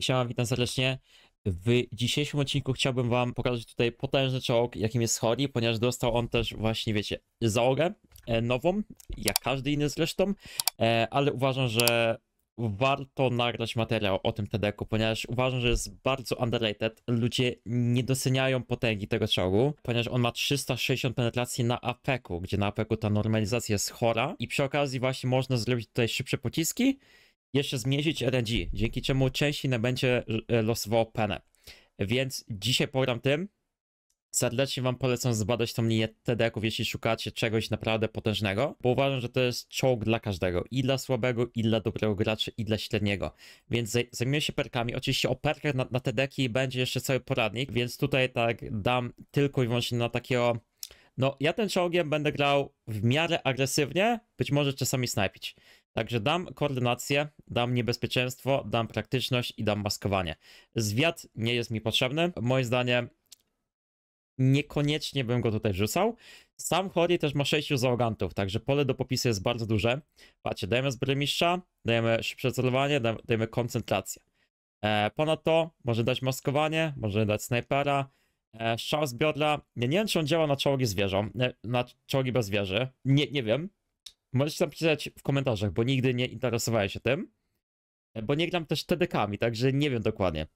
Siema, witam serdecznie. W dzisiejszym odcinku chciałbym wam pokazać tutaj potężny czołg, jakim jest Hori, ponieważ dostał on też właśnie, wiecie, załogę e, nową, jak każdy inny zresztą, e, ale uważam, że warto nagrać materiał o tym TDK-u, ponieważ uważam, że jest bardzo underrated. Ludzie nie doceniają potęgi tego czołgu, ponieważ on ma 360 penetracji na apeku, gdzie na apeku ta normalizacja jest chora i przy okazji właśnie można zrobić tutaj szybsze pociski, jeszcze zmniejszyć RNG, dzięki czemu częściej będzie e, losowo penę. Więc dzisiaj program tym. Serdecznie Wam polecam zbadać tą linię TDK-ów, jeśli szukacie czegoś naprawdę potężnego, bo uważam, że to jest czołg dla każdego. I dla słabego, i dla dobrego gracza, i dla średniego. Więc zaj zajmuję się perkami. Oczywiście o perkach na, na TDK będzie jeszcze cały poradnik, więc tutaj tak dam tylko i wyłącznie na takiego... No, ja ten czołgiem będę grał w miarę agresywnie, być może czasami snajpić. Także dam koordynację, dam niebezpieczeństwo, dam praktyczność i dam maskowanie. Zwiat nie jest mi potrzebny. Moim zdaniem niekoniecznie bym go tutaj wrzucał. Sam Hori też ma 6 załogantów, także pole do popisu jest bardzo duże. Patrzcie, dajemy zbrodnistrza, dajemy szybsze celowanie, dajemy koncentrację. E, ponadto może dać maskowanie, może dać snajpera, e, strzał zbiorla. Nie, nie wiem, czy on działa na czołgi zwierzą, e, na czołgi bez zwierzy. Nie, nie wiem, Możecie napisać w komentarzach, bo nigdy nie interesowałem się tym. Bo nie gram też TDK-ami, także nie wiem dokładnie.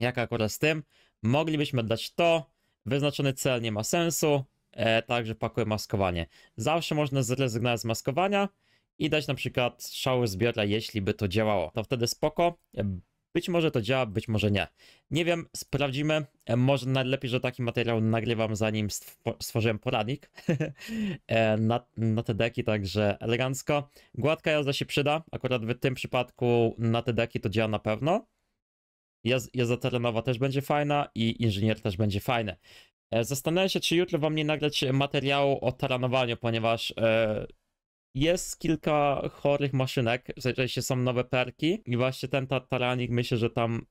Jak akurat z tym. Moglibyśmy dać to. Wyznaczony cel nie ma sensu. E, także pakuję maskowanie. Zawsze można zrezygnować z maskowania i dać na przykład szały zbiora, jeśli by to działało. To wtedy spoko. Być może to działa, być może nie. Nie wiem, sprawdzimy. E, może najlepiej, że taki materiał nagrywam zanim stworzyłem poradnik e, na, na te deki, także elegancko. Gładka jazda się przyda, akurat w tym przypadku na te deki to działa na pewno. jazda terenowa też będzie fajna i inżynier też będzie fajny. E, zastanawiam się, czy jutro wam nie nagrać materiału o taranowaniu, ponieważ jest kilka chorych maszynek, w sensie są nowe perki i właśnie ten Tataranik myślę, że tam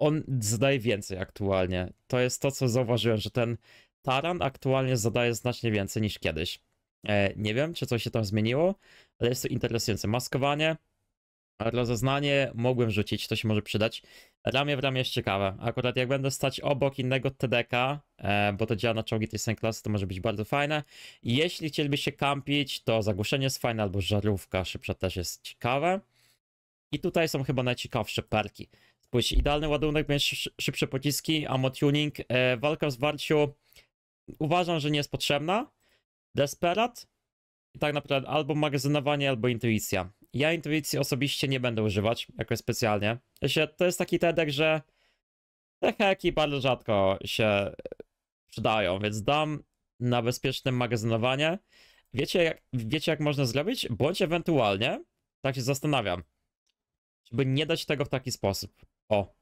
on zadaje więcej aktualnie. To jest to, co zauważyłem, że ten Taran aktualnie zadaje znacznie więcej niż kiedyś. E, nie wiem, czy coś się tam zmieniło, ale jest to interesujące. Maskowanie, rozeznanie mogłem rzucić, to się może przydać. Ramię w ramię jest ciekawe. Akurat jak będę stać obok innego TDK, e, bo to działa na czołgi tej samej klasy, to może być bardzo fajne. Jeśli chcieliby się kampić, to zagłoszenie jest fajne, albo żarówka szybsza też jest ciekawe. I tutaj są chyba najciekawsze perki. Spójrz, idealny ładunek, mieć szybsze pociski, ammo tuning, e, walka w zwarciu. Uważam, że nie jest potrzebna. Desperat. I tak naprawdę albo magazynowanie, albo intuicja ja intuicji osobiście nie będę używać jakoś specjalnie. to jest taki tedek, że te heki bardzo rzadko się e, przydają, więc dam na bezpieczne magazynowanie. Wiecie jak, wiecie jak można zrobić? Bądź ewentualnie, tak się zastanawiam, żeby nie dać tego w taki sposób. O,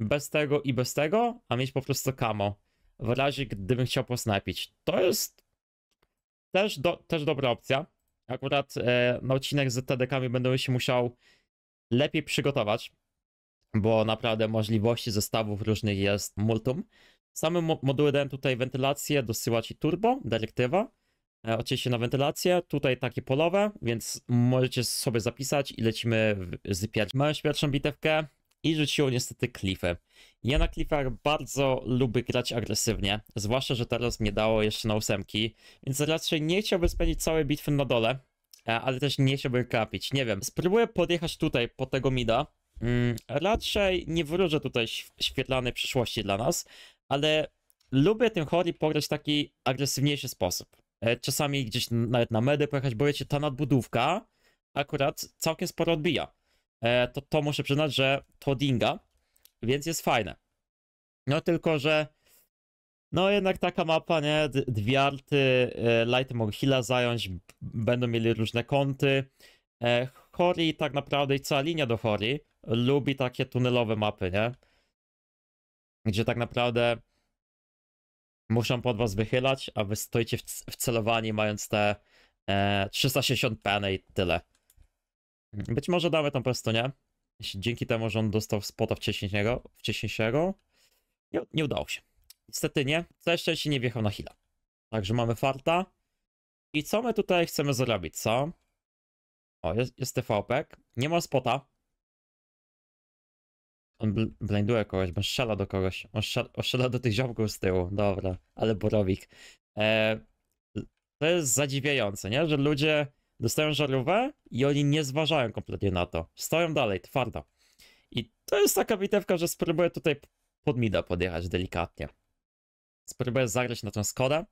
bez tego i bez tego, a mieć po prostu kamo. W razie gdybym chciał posnapić. To jest też, do, też dobra opcja akurat e, na odcinek z TDK-ami będę się musiał lepiej przygotować, bo naprawdę możliwości zestawów różnych jest multum. Same mo moduły dałem tutaj wentylację, dosyła i turbo, dyrektywa. E, oczywiście na wentylację, tutaj takie polowe, więc możecie sobie zapisać i lecimy zypiać. Mamy pierwszą bitewkę, i rzuciło niestety klify. Ja na klifach bardzo lubię grać agresywnie, zwłaszcza, że teraz mnie dało jeszcze na ósemki, więc raczej nie chciałbym spędzić całej bitwy na dole, e, ale też nie chciałbym krapić, nie wiem. Spróbuję podjechać tutaj po tego mida, mm, raczej nie wróżę tutaj świetlanej przyszłości dla nas, ale lubię tym Hori pograć w taki agresywniejszy sposób. E, czasami gdzieś nawet na medy pojechać, bo wiecie, ta nadbudówka akurat całkiem sporo odbija. E, to, to muszę przyznać, że to dinga, więc jest fajne. No tylko, że no jednak taka mapa, nie? Dwie arty, e, lighty mogą heal'a zająć, będą mieli różne kąty. E, Hori tak naprawdę i cała linia do Hori lubi takie tunelowe mapy, nie? Gdzie tak naprawdę muszą pod was wychylać, a wy stoicie w, celowani mając te 360 pene i tyle. Być może damy tam nie. Jeśli dzięki temu, że on dostał spota wcześniejszego, wcześniejszego nie, nie udało się. Niestety nie. Co jeszcze się nie wjechał na hila. Także mamy farta. I co my tutaj chcemy zrobić, co? O, jest, jest TVP. Nie ma spota. On bl blinduje kogoś, on strzela do kogoś. On strzela, on strzela do tych ziomków z tyłu. Dobra, ale borowik. E, to jest zadziwiające, nie? Że ludzie dostają żarówę i oni nie zważają kompletnie na to. Stoją dalej, twardo. I to jest taka bitewka, że spróbuję tutaj pod mida podjechać delikatnie. Spróbuję zagrać na tą Skodę.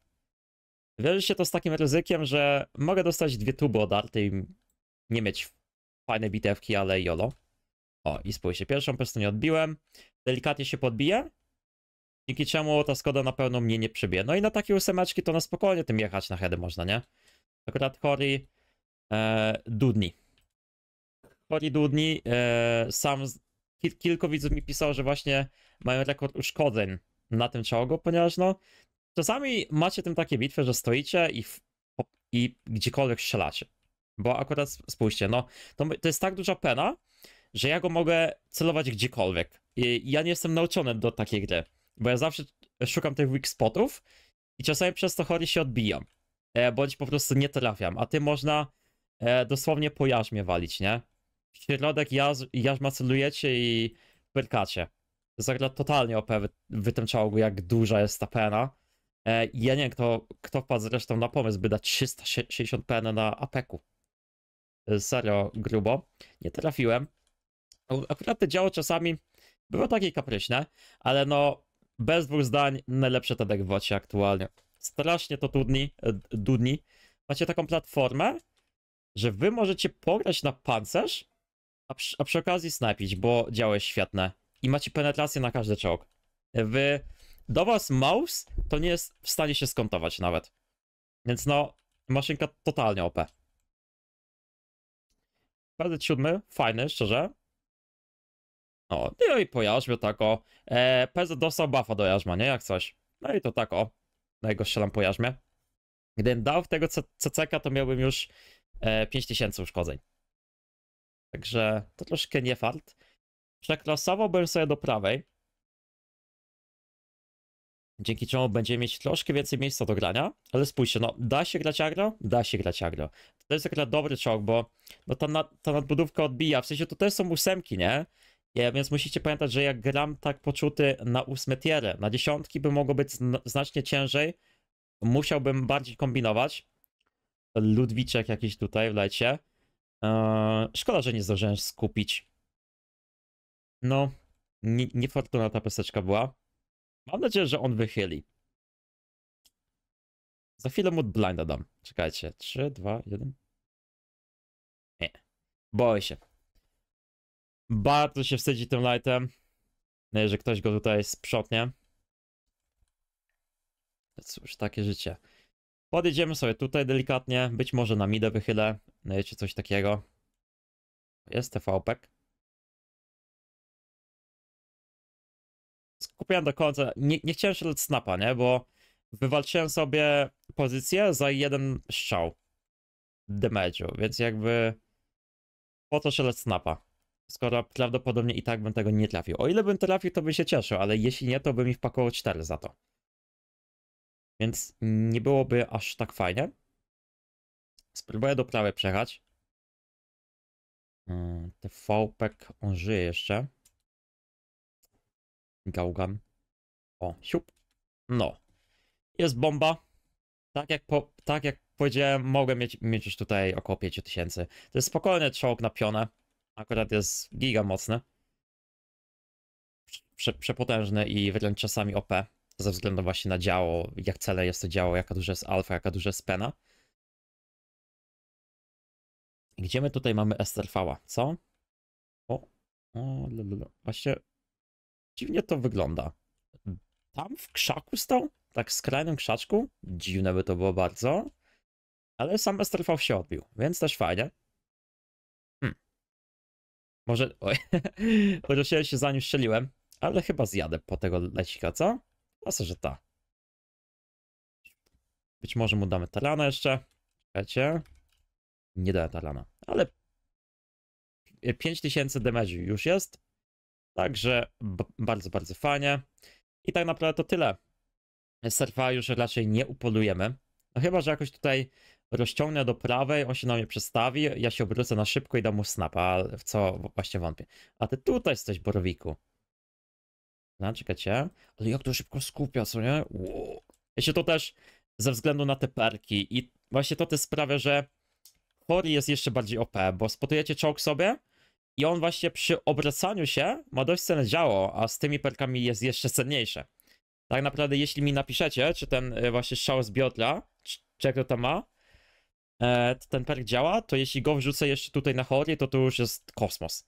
Wiąże się to z takim ryzykiem, że mogę dostać dwie tuby odarte i nie mieć fajnej bitewki, ale jolo. O, i spójrzcie, pierwszą po prostu nie odbiłem. Delikatnie się podbije dzięki czemu ta Skoda na pewno mnie nie przebije. No i na takie ósemeczki to na spokojnie tym jechać na heady można, nie? Akurat Cory E, Dudni. Koni Dudni, e, sam kilku widzów mi pisało, że właśnie mają rekord tak uszkodzeń na tym czołgu, ponieważ no, czasami macie tym takie bitwy, że stoicie i, w, i gdziekolwiek strzelacie. Bo akurat spójrzcie, no, to, to jest tak duża pena, że ja go mogę celować gdziekolwiek. I ja nie jestem nauczony do takiej gry, bo ja zawsze szukam tych weak spotów i czasami przez to chory się odbijam, e, bądź po prostu nie trafiam, a ty można e, dosłownie po jarzmie walić, nie? W środek jaz, jarzma celujecie i pyrkacie. Zagra totalnie OP wy, wytęczało jak duża jest ta pena. E, ja nie wiem, kto, kto wpadł zresztą na pomysł, by dać 360 pen na apeku. E, serio, grubo. Nie trafiłem. No, akurat te działo czasami były takie kapryśne, ale no bez dwóch zdań najlepsze te deck w aktualnie. Strasznie to trudni, e, dudni. Macie taką platformę, że wy możecie pograć na pancerz, a przy, a przy okazji snajpić, bo działa jest świetne. I macie penetrację na każdy czołg. Wy, do was mouse to nie jest w stanie się skontować nawet. Więc no, maszynka totalnie OP. Bardzo siódmy, fajny, szczerze. No, no i po jarzmie tako. E, PZ dostał buffa do jarzma, nie? Jak coś. No i to tako. o. i go strzelam po jarzmie. Gdybym dał w tego CCK, to miałbym już 5000 e, uszkodzeń. Także to troszkę nie fart. Przeklasowałbym sobie do prawej. Dzięki czemu będziemy mieć troszkę więcej miejsca do grania. Ale spójrzcie, no da się grać agro? Da się grać agro. To jest akurat dobry czołg, bo no, ta, nad, ta nadbudówka odbija. W sensie to też są ósemki, nie? więc musicie pamiętać, że jak gram tak poczuty na ósme tiery, na dziesiątki by mogło być znacznie ciężej. Musiałbym bardziej kombinować. Ludwiczek jakiś tutaj w lecie. Eee, szkoda, że nie zdążyłem skupić. No, niefortunna ta peseczka była. Mam nadzieję, że on wychyli. Za chwilę mu blinda dam. Czekajcie. 3, 2, 1. Nie. Boję się. Bardzo się wstydzi tym lightem. No, że ktoś go tutaj sprzątnie. Cóż, takie życie. Podjedziemy sobie tutaj delikatnie, być może na midę wychylę, czy coś takiego. Jest TVP. Skupiłem do końca, nie, nie chciałem strzelać snapa, nie, bo wywalczyłem sobie pozycję za jeden strzał damage'u, więc jakby po to strzelać snapa, skoro prawdopodobnie i tak bym tego nie trafił. O ile bym trafił, to bym się cieszył, ale jeśli nie, to by mi wpakował 4 za to. Więc nie byłoby aż tak fajnie. Spróbuję do prawej przejechać. Mm, Tvp, on żyje jeszcze. Gaugan. O, siup. No. Jest bomba. Tak jak, po, tak jak powiedziałem, mogę mieć, mieć już tutaj około 5000. To jest spokojny czołg na pionę. Akurat jest giga mocny. Prze, przepotężny i wręcz czasami OP ze względu właśnie na działo, jak cele jest to działo, jaka duża jest alfa, jaka duża jest pena. Gdzie my tutaj mamy SRV-a, co? O, o lululu. właśnie dziwnie to wygląda. Tam w krzaku stał, tak w skrajnym krzaczku, dziwne by to było bardzo, ale sam SRV się odbił, więc też fajnie. Hmm. Może, oj, chociaż się za nim strzeliłem, ale chyba zjadę po tego lecika, co? A że ta. Być może mu damy Talana jeszcze. Czekajcie. Nie daję Talana, ale 5000 e, damage już jest. Także bardzo, bardzo fajnie. I tak naprawdę to tyle. Serfa już raczej nie upolujemy. No chyba, że jakoś tutaj rozciągnę do prawej, on się na mnie przestawi, ja się obrócę na szybko i dam mu Ale w co właśnie wątpię. A ty tutaj jesteś, Borowiku. No, czekajcie. Ale jak to szybko skupia, co nie? Wow. Ja się to też ze względu na te perki i właśnie to też sprawia, że Hori jest jeszcze bardziej OP, bo spotujecie czołg sobie i on właśnie przy obracaniu się ma dość cenne działo, a z tymi perkami jest jeszcze cenniejsze. Tak naprawdę jeśli mi napiszecie, czy ten e, właśnie strzał z biodra, czy, czy jak to tam ma, e, ten perk działa, to jeśli go wrzucę jeszcze tutaj na Hori, to to już jest kosmos.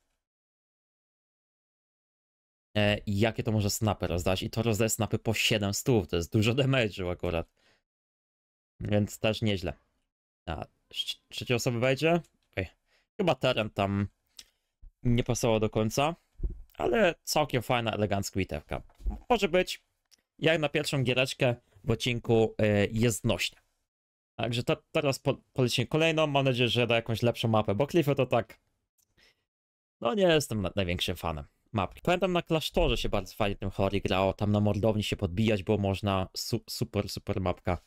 E, i jakie to może snapy rozdać. I to rozdaje snapy po 7 stów, to jest dużo damage'u akurat. Więc też nieźle. A trzecie osoby wejdzie? Chyba teren tam nie pasowało do końca, ale całkiem fajna, elegancka witewka Może być, jak na pierwszą giereczkę w odcinku e, jest nośna. Także te, teraz po, polecimy kolejną, mam nadzieję, że da jakąś lepszą mapę, bo Cliffy to tak... No nie jestem największym fanem mapki. Pamiętam na klasztorze się bardzo fajnie tym chory grało, tam na mordowni się podbijać, bo można, su super, super mapka.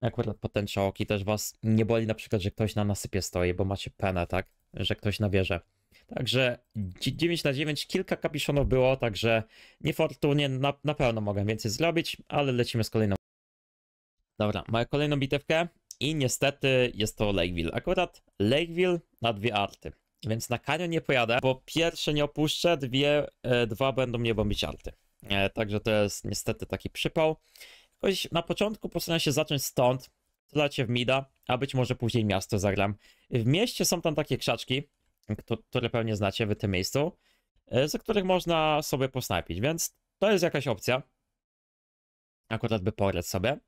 Akurat potęczoki też was nie boli na przykład, że ktoś na nasypie stoi, bo macie penę, tak? Że ktoś na wieżę. Także 9 na 9 kilka kapiszonów było, także niefortunnie na, na pewno mogę więcej zrobić, ale lecimy z kolejną. Dobra, mamy kolejną bitewkę i niestety jest to Lakeville. Akurat Lakeville na dwie arty. Więc na kanio nie pojadę, bo pierwsze nie opuszczę, dwie, e, dwa będą mnie bombić alty. E, także to jest niestety taki przypał. Choć na początku postaram się zacząć stąd, tyle w mida, a być może później miasto zagram. W mieście są tam takie krzaczki, które pewnie znacie w tym miejscu, e, za których można sobie posnapić, więc to jest jakaś opcja. Akurat by porać sobie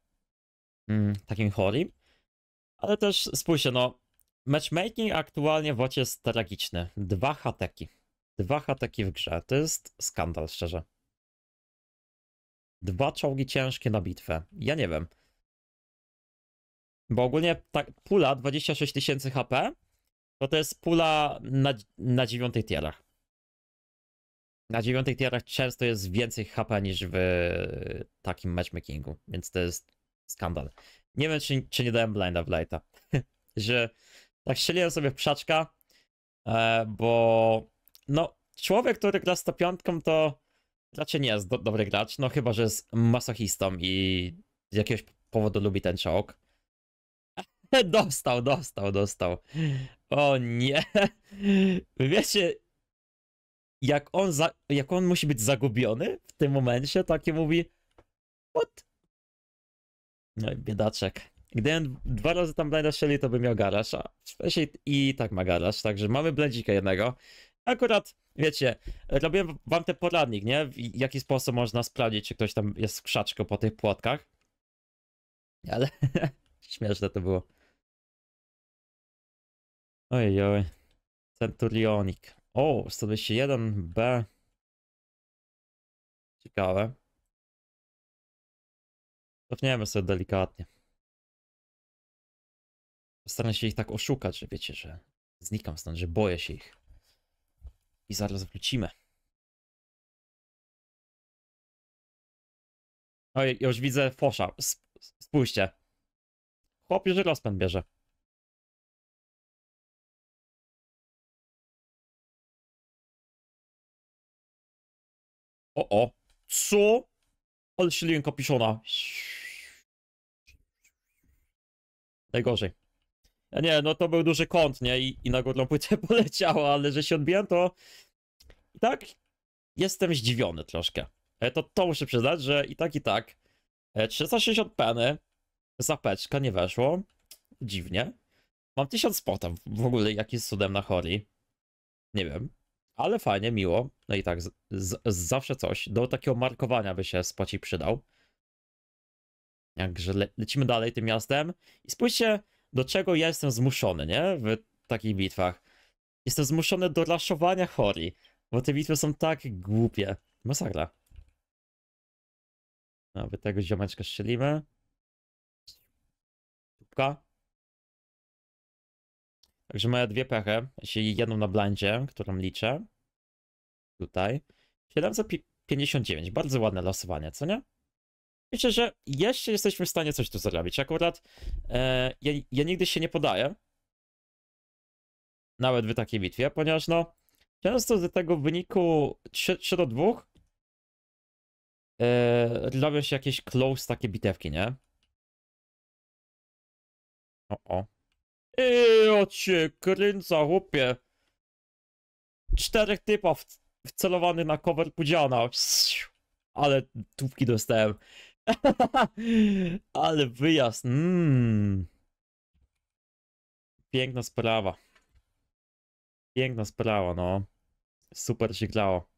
mm, takim chorim. Ale też spójrzcie, no Matchmaking aktualnie w łocie jest tragiczny. Dwa hateki. Dwa hateki w grze. To jest skandal, szczerze. Dwa czołgi ciężkie na bitwę. Ja nie wiem. Bo ogólnie ta pula 26 tysięcy HP to to jest pula na, na dziewiątych tierach. Na dziewiątych tierach często jest więcej HP niż w takim matchmakingu, więc to jest skandal. Nie wiem, czy, czy nie dałem blinda w Lighta, że tak strzeliłem sobie w e, bo no, człowiek, który gra z to piątką, to raczej nie jest do, dobry gracz, no chyba, że jest masochistą i z jakiegoś powodu lubi ten czołg. Dostał, dostał, dostał. O nie. Wiecie, jak on, za, jak on musi być zagubiony w tym momencie, takie mówi, what? No i biedaczek. Gdybym dwa razy tam blinda strzelił, to bym miał garaż, a i tak ma garaż, także mamy blendzika jednego. Akurat, wiecie, robiłem wam ten poradnik, nie? W jaki sposób można sprawdzić, czy ktoś tam jest w krzaczku po tych płotkach. Ale śmieszne to było. Oj oj, Centurionik. O, 121B. Ciekawe. Cofniemy sobie delikatnie. Staram się ich tak oszukać, że wiecie, że znikam stąd, że boję się ich. I zaraz wrócimy. Oj, no już widzę fosza. Spójrzcie. Chłop już rozpęd bierze. O, o. Co? Ale strzeliłem kapiszona. Najgorzej. Nie, no to był duży kąt, nie? I, i na górną płytę poleciało, ale że się odbiłem, to i tak jestem zdziwiony troszkę. E, to, to muszę przyznać, że i tak, i tak 360 e, peny, zapeczka nie weszło. Dziwnie. Mam 1000 spotów. w ogóle jakiś cudem na Hori. Nie wiem. Ale fajnie, miło. No i tak, z, z, zawsze coś. Do takiego markowania by się spłaci przydał. Także le lecimy dalej tym miastem. I spójrzcie, do czego ja jestem zmuszony, nie? W takich bitwach. Jestem zmuszony do laszowania Hori, bo te bitwy są tak głupie. Masakra. No, wy tego ziomeczka strzelimy. Tupka. Także moje dwie pechy, jeśli jedną na blindzie, którą liczę. Tutaj. 759, bardzo ładne losowanie, co nie? Myślę, że jeszcze jesteśmy w stanie coś tu zrobić. Akurat e, ja, ja, nigdy się nie podaję. Nawet w takiej bitwie, ponieważ no często z tego wyniku 3, 3 do 2 e, robią się jakieś close takie bitewki, nie? O, o. I o cię kręca, chłopie. Czterech typa wcelowanych na cover pudziana. Ale tubki dostałem. Ale wyjazd. Mm. Piękna sprawa. Piękna sprawa, no. Super się grało.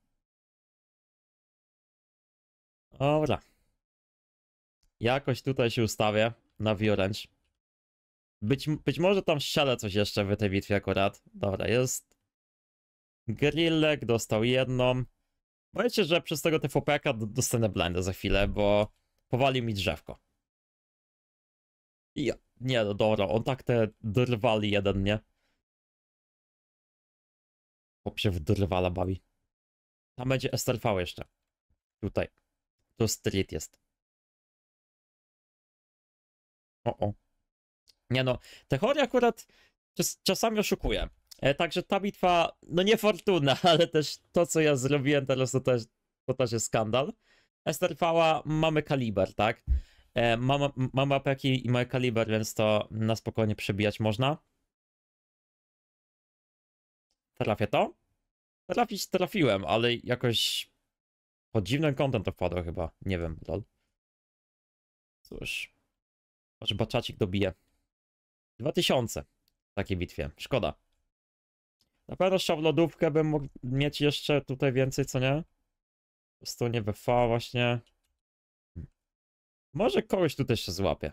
Dobra. Jakoś tutaj się ustawię na Vioręcz. Być, być może tam strzelę coś jeszcze w tej bitwie akurat. Dobra, jest. Grillek dostał jedną. Boję się, że przez tego TVP-ka dostanę blendę za chwilę, bo powalił mi drzewko. I ja, nie, no dobra, on tak te drwali jeden, nie? Chłop się w drwala bawi. Tam będzie STRV jeszcze. Tutaj. Tu street jest. O, o. Nie no, te chory akurat czas, czasami oszukuję. E, także ta bitwa, no niefortunna, ale też to, co ja zrobiłem teraz, to też, to też jest skandal. Esterfała, mamy kaliber, tak? E, mamy, apeki i mamy kaliber, więc to na spokojnie przebijać można. Trafię to? Trafić trafiłem, ale jakoś pod dziwnym kątem to wpadło chyba. Nie wiem, lol. Cóż. Może baczacik dobije. 2000 w takiej bitwie. Szkoda. Na pewno lodówkę bym mógł mieć jeszcze tutaj więcej, co nie? Po prostu nie BV właśnie. Może kogoś tutaj się złapie.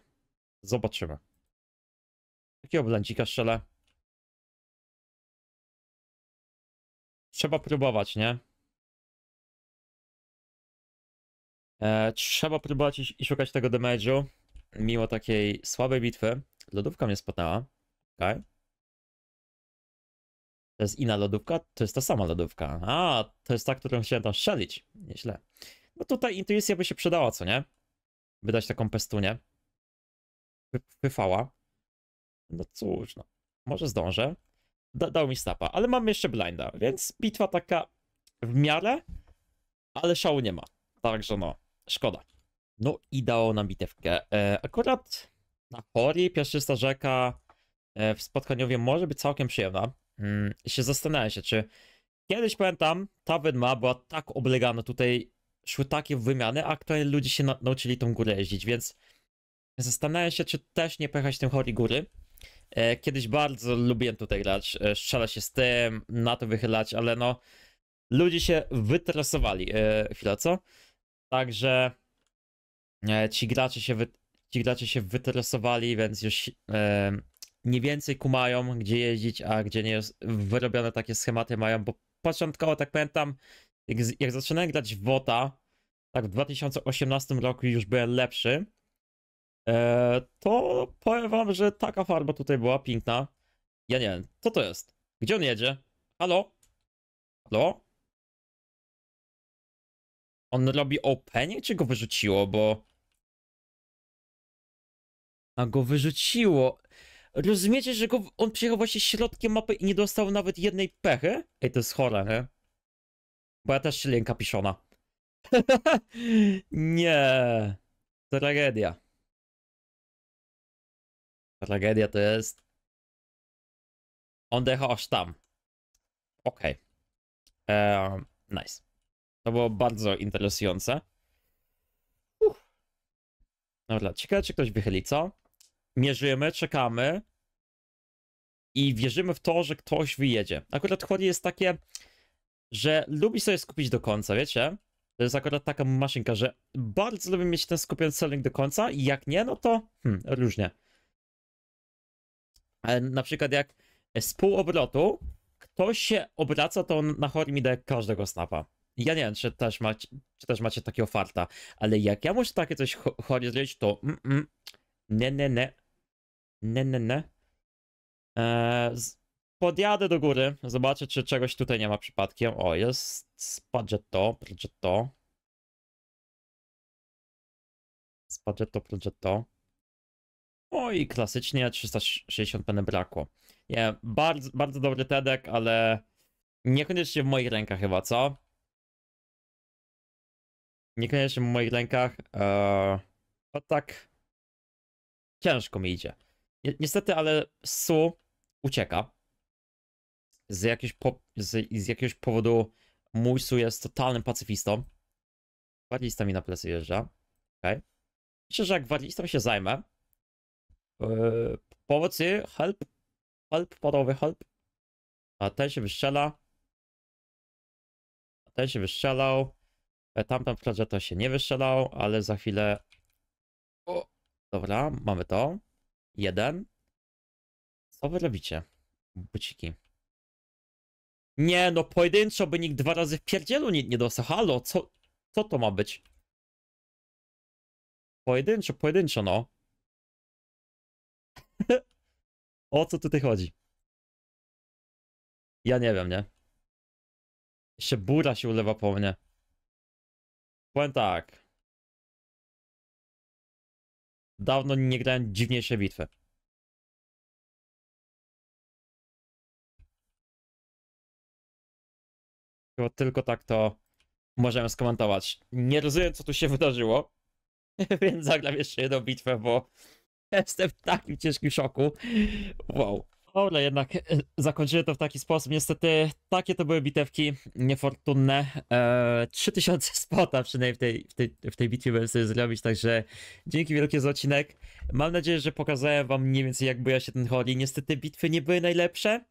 Zobaczymy. Takiego blędzika strzelę. Trzeba próbować, nie? E, trzeba próbować i, i szukać tego damage'u. Mimo takiej słabej bitwy. Lodówka mnie spotnęła. Okej. Okay. To jest inna lodówka? To jest ta sama lodówka. A, to jest ta, którą chciałem tam strzelić. Nieźle. No tutaj intuicja by się przydała, co nie? Wydać taką pestunię. Pyfała. No cóż, no. Może zdążę. Da dał mi stapa, ale mam jeszcze blinda, więc bitwa taka w miarę, ale szału nie ma. Także no, szkoda. No i dało nam bitewkę. E, akurat na Hori, pierwszysta rzeka e, w Spotkaniowie może być całkiem przyjemna mm, się zastanawiam się, czy kiedyś pamiętam, ta wydma była tak oblegana, tutaj szły takie wymiany, a aktualnie ludzie się na nauczyli tą górę jeździć, więc zastanawiam się, czy też nie pojechać tym chori góry. E, kiedyś bardzo lubiłem tutaj grać, e, strzelać się z tym, na to wychylać, ale no ludzie się wytresowali, e, chwila co? Także e, ci gracze się wy, ci gracze się wytresowali, więc już e, mniej więcej kumają, gdzie jeździć, a gdzie nie jest. Wyrobione takie schematy mają, bo początkowo tak pamiętam, jak, jak zaczynałem grać w WOTA, tak w 2018 roku już byłem lepszy, e, to powiem wam, że taka farba tutaj była piękna. Ja nie wiem, co to jest? Gdzie on jedzie? Halo? Halo? On robi opening, czy go wyrzuciło, bo... A go wyrzuciło. Rozumiecie, że go, on przyjechał właśnie środkiem mapy i nie dostał nawet jednej pechy? Ej, to jest chore, nie? Bo ja też linka piszona. nie. Tragedia. Tragedia to jest... On dechał aż tam. Okej. Okay. Um, nice. To było bardzo interesujące. Uff. Dobra, ciekawe czy ktoś wychyli, co? mierzymy, czekamy i wierzymy w to, że ktoś wyjedzie. Akurat chłodnie jest takie, że lubi sobie skupić do końca, wiecie? To jest akurat taka maszynka, że bardzo lubię mieć ten skupiony selling do końca i jak nie, no to hmm, różnie. Ale na przykład jak z pół obrotu ktoś się obraca, to on na chorym mi daje każdego snapa. Ja nie wiem, czy też, macie, czy też macie takie ofarta, ale jak ja muszę takie coś chory zrobić, to mm, mm, nie, nie, nie, Ne, ne, ne. Eee, podjadę do góry, zobaczę, czy czegoś tutaj nie ma przypadkiem. O, jest Spaghetto, Progetto. to, Progetto. O i klasycznie 360 będę brakło. Nie, bardzo, bardzo dobry TEDek, ale niekoniecznie w moich rękach chyba, co? Niekoniecznie w moich rękach. Eee, o tak ciężko mi idzie niestety, ale Su ucieka. Z, jakiegoś po, z, z jakiegoś powodu mój Su jest totalnym pacyfistą. Gwardzista mi na plecy jeżdża. Okay. Myślę, że jak gwardzistą się zajmę, yy, pomocy, help, help, podowy help. A ten się wystrzela. A ten się wystrzelał. E, tamten w kladrze to się nie wystrzelał, ale za chwilę... O, dobra, mamy to. Jeden. Co wy robicie? Buciki. Nie, no pojedynczo by nikt dwa razy w pierdzielu nie, nie dostał. Halo, co, co to ma być? Pojedynczo, pojedynczo, no. o co tutaj chodzi? Ja nie wiem, nie? Jeszcze bura się ulewa po mnie. Powiem tak. Dawno nie grałem dziwniejsze bitwy. Chyba tylko tak to możemy skomentować. Nie rozumiem, co tu się wydarzyło, więc zagram jeszcze jedną bitwę, bo jestem w takim ciężkim szoku. Wow. Ole, jednak e, zakończyłem to w taki sposób. Niestety takie to były bitewki niefortunne. 3000 e, spota przynajmniej w tej, w tej, w tej bitwie będę sobie zrobić, także dzięki wielkie za odcinek. Mam nadzieję, że pokazałem wam mniej więcej jak boja się ten chodzi. Niestety bitwy nie były najlepsze,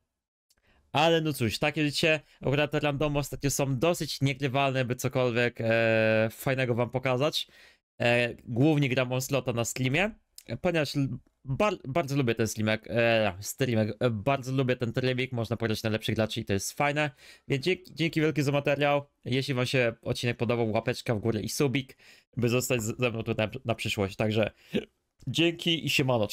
ale no cóż, takie życie, akurat te randomy ostatnio są dosyć niegrywalne, by cokolwiek e, fajnego wam pokazać. Eee, głównie gram Onslota na streamie ponieważ bar bardzo lubię ten e, streamek, e, streamek, bardzo lubię ten trybik, można powiedzieć najlepszych graczy i to jest fajne, więc dzięki, dzięki wielkie za materiał, jeśli wam się odcinek podobał, łapeczka w górę i subik, by zostać ze mną tutaj na, na przyszłość, także dzięki i siemano.